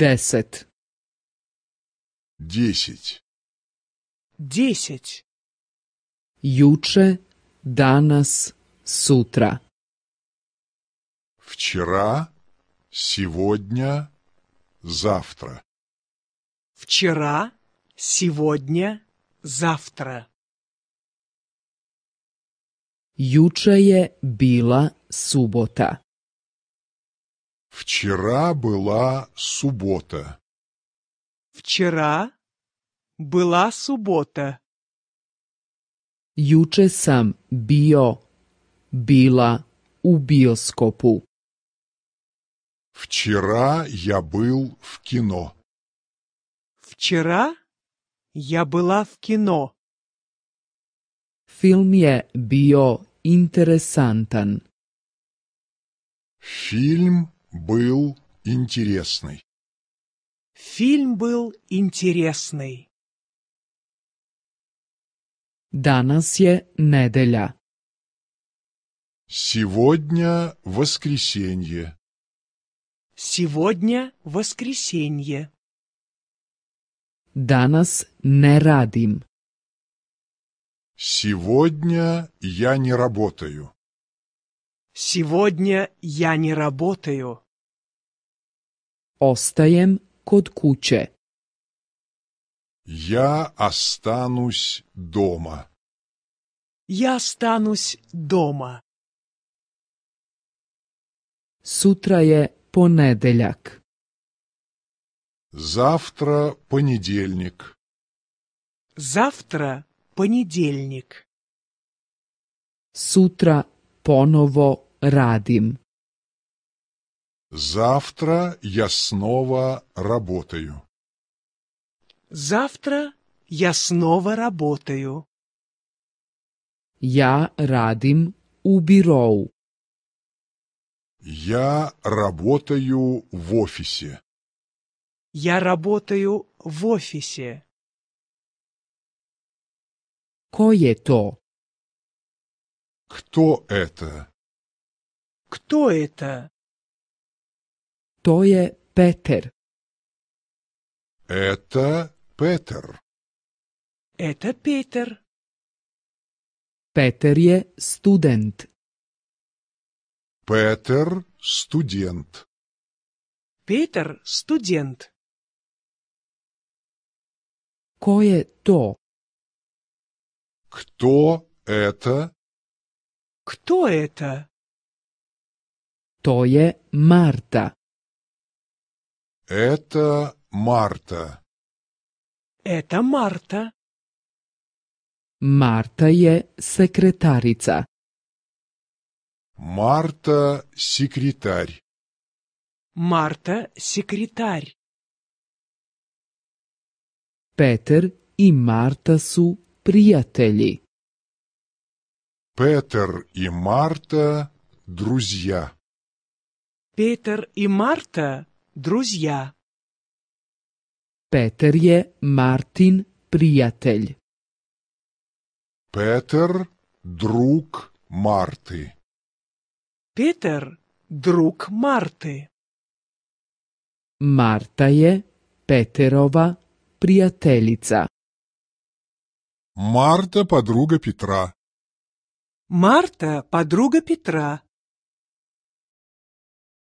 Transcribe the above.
Десять. Десять. Десять. Juče, danas, сутра. Вчера, сегодня, завтра. Вчера, сегодня, завтра. Juče je bila subota. Вчера была суббота. Вчера была суббота. Juče sam bio, bila u bioskopu. Вчера я был в кино. Вчера я была в кино. Фильм е био интересантан. Фильм был интересный. Фильм был интересный. Danas je nedelja. Сегодня воскресенье. Сегодня воскресенье. Данас не радим. Сегодня я не работаю. Сегодня я не работаю. Остаем код куче. Я останусь дома. Я останусь дома. Сутра е понеделяк. Завтра понедельник. Завтра понедельник. Сутра поново Радим. Завтра я снова работаю. Завтра я снова работаю. Я радим у бюро. Я работаю в офисе. Я работаю в офисе. Кое то? Кто это? Кто это? То je Это Петер. Это Петер. Петер je студент. Петер студент. Петер студент. Кое то. Кто это? Кто это? To je Marta. Это Марта. Это Марта. Марта je секретарица. Марта – секретарь. Марта – секретарь. Петер и Марта су приятели. Петер и Марта – друзья. Петер и Марта – друзья. Петр е Мартин – приятель. Петер друг Марты. Петер друг Марты. Марта е Петерова приятелица. Марта – подруга Петра. Марта – подруга Петра.